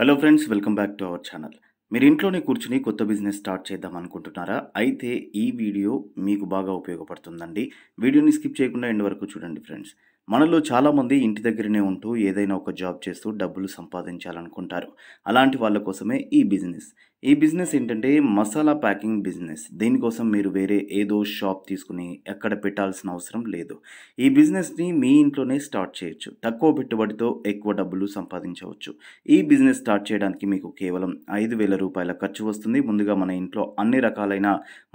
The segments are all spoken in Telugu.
hello friends welcome back to our channel మీరు ఇంట్లోనే కూర్చుని కొత్త బిజినెస్ స్టార్ట్ చేద్దాం అనుకుంటున్నారా అయితే ఈ వీడియో మీకు బాగా ఉపయోగపడుతుందండి వీడియోని స్కిప్ చేయకుండా ఎండ్ వరకు చూడండి ఫ్రెండ్స్ మనలో చాలామంది ఇంటి దగ్గరనే ఉంటూ ఏదైనా ఒక జాబ్ చేస్తూ డబ్బులు సంపాదించాలనుకుంటారు అలాంటి వాళ్ళ కోసమే ఈ బిజినెస్ ఈ బిజినెస్ ఏంటంటే మసాలా ప్యాకింగ్ బిజినెస్ దీనికోసం మీరు వేరే ఏదో షాప్ తీసుకుని ఎక్కడ పెట్టాల్సిన అవసరం లేదు ఈ బిజినెస్ని మీ ఇంట్లోనే స్టార్ట్ చేయొచ్చు తక్కువ పెట్టుబడితో ఎక్కువ డబ్బులు సంపాదించవచ్చు ఈ బిజినెస్ స్టార్ట్ చేయడానికి మీకు కేవలం ఐదు వేల రూపాయల ఖర్చు వస్తుంది ముందుగా మన ఇంట్లో అన్ని రకాలైన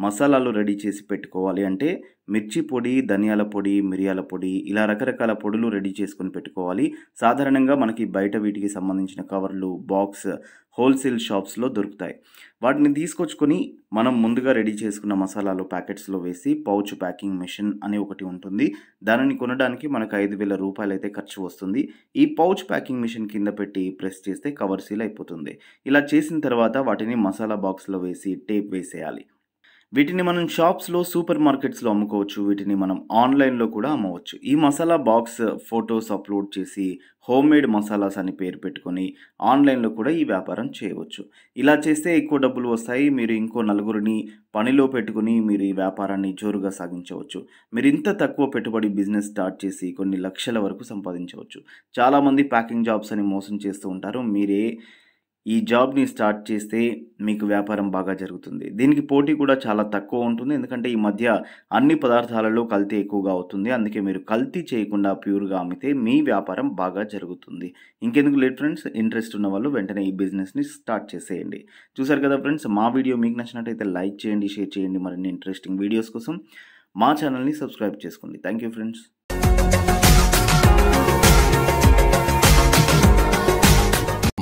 మసాలాలు రెడీ చేసి పెట్టుకోవాలి అంటే మిర్చి పొడి ధనియాల పొడి మిరియాల పొడి ఇలా రకరకాల పొడులు రెడీ చేసుకుని పెట్టుకోవాలి సాధారణంగా మనకి బయట వీటికి సంబంధించిన కవర్లు బాక్స్ హోల్సేల్ షాప్స్లో దొరుకుతాయి వాటిని తీసుకొచ్చుకొని మనం ముందుగా రెడీ చేసుకున్న మసాలాలు ప్యాకెట్స్లో వేసి పౌచ్ ప్యాకింగ్ మిషన్ అని ఒకటి ఉంటుంది దానిని కొనడానికి మనకు ఐదు వేల రూపాయలు అయితే ఖర్చు వస్తుంది ఈ పౌచ్ ప్యాకింగ్ మిషన్ కింద పెట్టి ప్రెస్ చేస్తే కవర్ సీల్ అయిపోతుంది ఇలా చేసిన తర్వాత వాటిని మసాలా బాక్స్లో వేసి టేప్ వేసేయాలి వీటిని మనం షాప్స్లో సూపర్ మార్కెట్స్లో అమ్ముకోవచ్చు వీటిని మనం ఆన్లైన్లో కూడా అమ్మవచ్చు ఈ మసాలా బాక్స్ ఫొటోస్ అప్లోడ్ చేసి హోమ్ మేడ్ మసాలాస్ అని పేరు పెట్టుకొని ఆన్లైన్లో కూడా ఈ వ్యాపారం చేయవచ్చు ఇలా చేస్తే ఎక్కువ డబ్బులు వస్తాయి మీరు ఇంకో నలుగురిని పనిలో పెట్టుకుని మీరు ఈ వ్యాపారాన్ని జోరుగా సాగించవచ్చు మీరు ఇంత తక్కువ పెట్టుబడి బిజినెస్ స్టార్ట్ చేసి కొన్ని లక్షల వరకు సంపాదించవచ్చు చాలామంది ప్యాకింగ్ జాబ్స్ అని మోసం చేస్తూ ఉంటారు మీరే ఈ జాబ్ని స్టార్ట్ చేస్తే మీకు వ్యాపారం బాగా జరుగుతుంది దీనికి పోటీ కూడా చాలా తక్కువ ఉంటుంది ఎందుకంటే ఈ మధ్య అన్ని పదార్థాలలో కల్తీ ఎక్కువగా అవుతుంది అందుకే మీరు కల్తీ చేయకుండా ప్యూర్గా అమ్మితే మీ వ్యాపారం బాగా జరుగుతుంది ఇంకెందుకు లేట్ ఫ్రెండ్స్ ఇంట్రెస్ట్ ఉన్న వాళ్ళు వెంటనే ఈ బిజినెస్ని స్టార్ట్ చేసేయండి చూసారు కదా ఫ్రెండ్స్ మా వీడియో మీకు నచ్చినట్టయితే లైక్ చేయండి షేర్ చేయండి మరిన్ని ఇంట్రెస్టింగ్ వీడియోస్ కోసం మా ఛానల్ని సబ్స్క్రైబ్ చేసుకోండి థ్యాంక్ యూ ఫ్రెండ్స్